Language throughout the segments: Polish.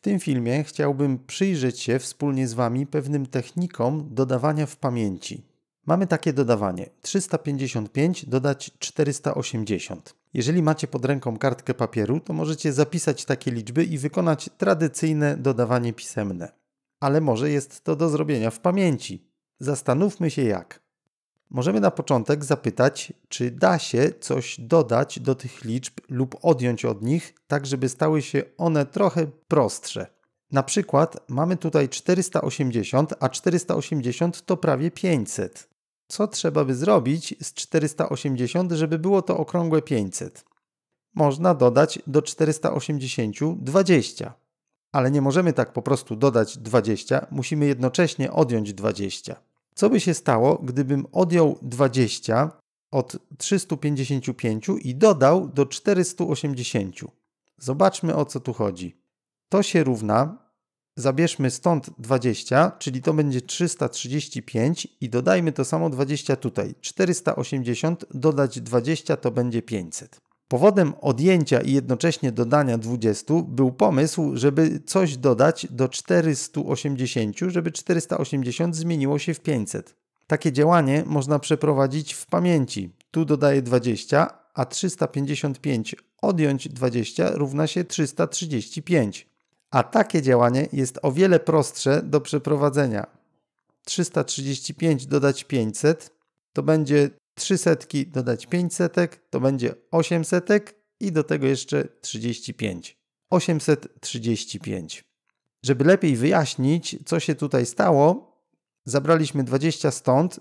W tym filmie chciałbym przyjrzeć się wspólnie z Wami pewnym technikom dodawania w pamięci. Mamy takie dodawanie 355 dodać 480. Jeżeli macie pod ręką kartkę papieru, to możecie zapisać takie liczby i wykonać tradycyjne dodawanie pisemne. Ale może jest to do zrobienia w pamięci. Zastanówmy się jak. Możemy na początek zapytać, czy da się coś dodać do tych liczb lub odjąć od nich, tak żeby stały się one trochę prostsze. Na przykład mamy tutaj 480, a 480 to prawie 500. Co trzeba by zrobić z 480, żeby było to okrągłe 500? Można dodać do 480 20. Ale nie możemy tak po prostu dodać 20, musimy jednocześnie odjąć 20. Co by się stało, gdybym odjął 20 od 355 i dodał do 480? Zobaczmy o co tu chodzi. To się równa, zabierzmy stąd 20, czyli to będzie 335 i dodajmy to samo 20 tutaj. 480 dodać 20 to będzie 500. Powodem odjęcia i jednocześnie dodania 20 był pomysł, żeby coś dodać do 480, żeby 480 zmieniło się w 500. Takie działanie można przeprowadzić w pamięci. Tu dodaję 20, a 355 odjąć 20 równa się 335. A takie działanie jest o wiele prostsze do przeprowadzenia. 335 dodać 500 to będzie 3 setki dodać 5 setek to będzie 8 setek i do tego jeszcze 35. 835. Żeby lepiej wyjaśnić, co się tutaj stało, zabraliśmy 20 stąd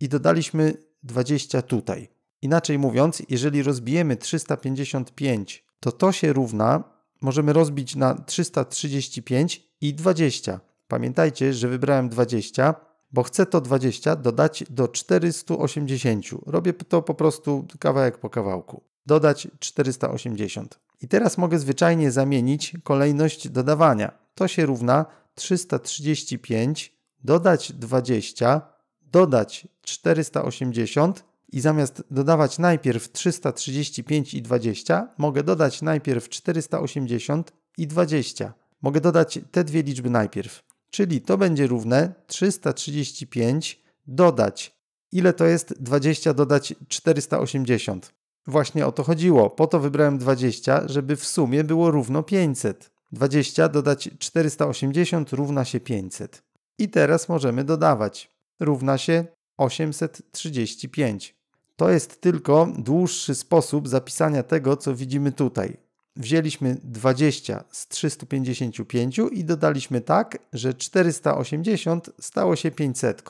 i dodaliśmy 20 tutaj. Inaczej mówiąc, jeżeli rozbijemy 355, to to się równa, możemy rozbić na 335 i 20. Pamiętajcie, że wybrałem 20, bo chcę to 20 dodać do 480. Robię to po prostu kawałek po kawałku. Dodać 480. I teraz mogę zwyczajnie zamienić kolejność dodawania. To się równa 335 dodać 20, dodać 480 i zamiast dodawać najpierw 335 i 20, mogę dodać najpierw 480 i 20. Mogę dodać te dwie liczby najpierw. Czyli to będzie równe 335 dodać. Ile to jest 20 dodać 480? Właśnie o to chodziło. Po to wybrałem 20, żeby w sumie było równo 500. 20 dodać 480 równa się 500. I teraz możemy dodawać. Równa się 835. To jest tylko dłuższy sposób zapisania tego, co widzimy tutaj wzięliśmy 20 z 355 i dodaliśmy tak, że 480 stało się 500.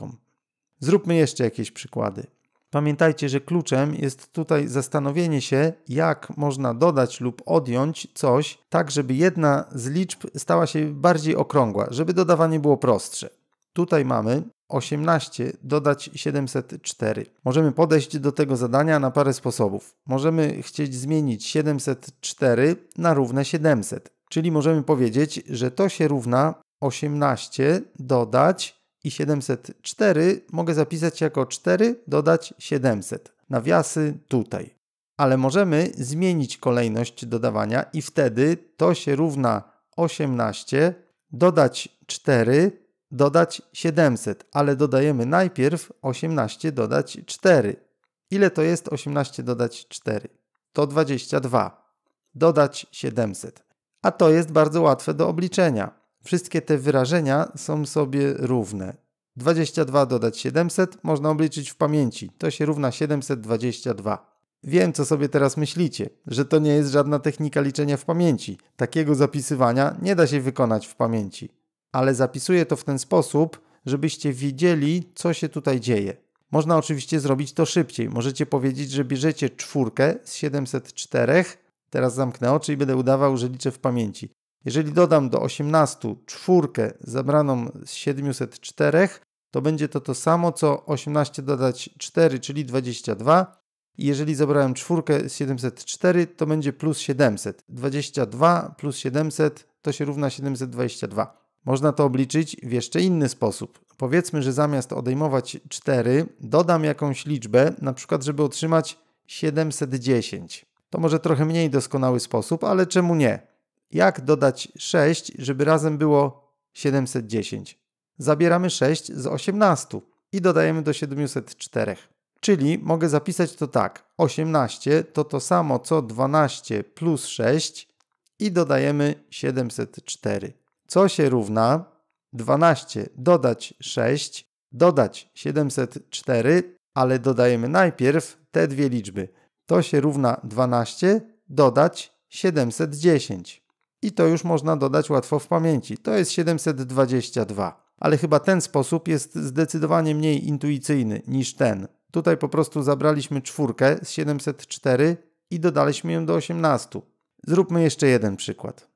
Zróbmy jeszcze jakieś przykłady. Pamiętajcie, że kluczem jest tutaj zastanowienie się, jak można dodać lub odjąć coś, tak żeby jedna z liczb stała się bardziej okrągła, żeby dodawanie było prostsze. Tutaj mamy 18 dodać 704. Możemy podejść do tego zadania na parę sposobów. Możemy chcieć zmienić 704 na równe 700, czyli możemy powiedzieć, że to się równa 18 dodać i 704 mogę zapisać jako 4 dodać 700. Nawiasy tutaj. Ale możemy zmienić kolejność dodawania i wtedy to się równa 18 dodać 4 dodać 700, ale dodajemy najpierw 18 dodać 4. Ile to jest 18 dodać 4? To 22. Dodać 700. A to jest bardzo łatwe do obliczenia. Wszystkie te wyrażenia są sobie równe. 22 dodać 700 można obliczyć w pamięci. To się równa 722. Wiem, co sobie teraz myślicie, że to nie jest żadna technika liczenia w pamięci. Takiego zapisywania nie da się wykonać w pamięci ale zapisuję to w ten sposób, żebyście wiedzieli, co się tutaj dzieje. Można oczywiście zrobić to szybciej. Możecie powiedzieć, że bierzecie czwórkę z 704. Teraz zamknę oczy i będę udawał, że liczę w pamięci. Jeżeli dodam do 18 czwórkę zabraną z 704, to będzie to to samo, co 18 dodać 4, czyli 22. I jeżeli zabrałem czwórkę z 704, to będzie plus 700. 22 plus 700 to się równa 722. Można to obliczyć w jeszcze inny sposób. Powiedzmy, że zamiast odejmować 4, dodam jakąś liczbę, na przykład żeby otrzymać 710. To może trochę mniej doskonały sposób, ale czemu nie? Jak dodać 6, żeby razem było 710? Zabieramy 6 z 18 i dodajemy do 704. Czyli mogę zapisać to tak. 18 to to samo co 12 plus 6 i dodajemy 704 co się równa 12 dodać 6, dodać 704, ale dodajemy najpierw te dwie liczby. To się równa 12 dodać 710. I to już można dodać łatwo w pamięci. To jest 722. Ale chyba ten sposób jest zdecydowanie mniej intuicyjny niż ten. Tutaj po prostu zabraliśmy czwórkę z 704 i dodaliśmy ją do 18. Zróbmy jeszcze jeden przykład.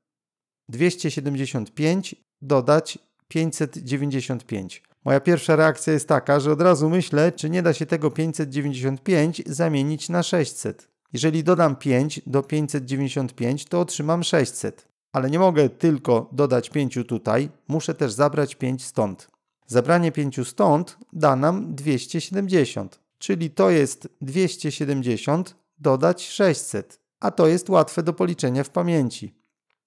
275 dodać 595. Moja pierwsza reakcja jest taka, że od razu myślę, czy nie da się tego 595 zamienić na 600. Jeżeli dodam 5 do 595, to otrzymam 600. Ale nie mogę tylko dodać 5 tutaj, muszę też zabrać 5 stąd. Zabranie 5 stąd da nam 270, czyli to jest 270 dodać 600, a to jest łatwe do policzenia w pamięci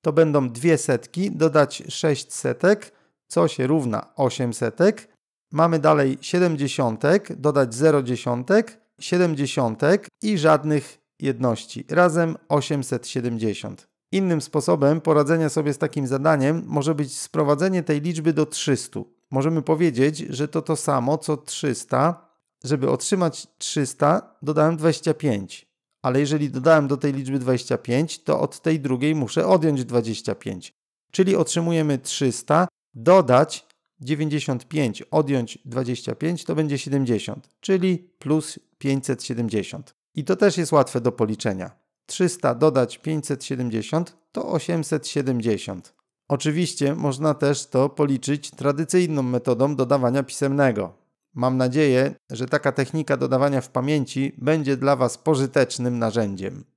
to będą dwie setki, dodać 6 setek, co się równa 8 setek. Mamy dalej 70, dodać 0 dziesiątek, 70 i żadnych jedności, razem 870. Innym sposobem poradzenia sobie z takim zadaniem może być sprowadzenie tej liczby do 300. Możemy powiedzieć, że to to samo co 300. Żeby otrzymać 300, dodałem 25 ale jeżeli dodałem do tej liczby 25, to od tej drugiej muszę odjąć 25. Czyli otrzymujemy 300, dodać 95, odjąć 25 to będzie 70, czyli plus 570. I to też jest łatwe do policzenia. 300 dodać 570 to 870. Oczywiście można też to policzyć tradycyjną metodą dodawania pisemnego, Mam nadzieję, że taka technika dodawania w pamięci będzie dla Was pożytecznym narzędziem.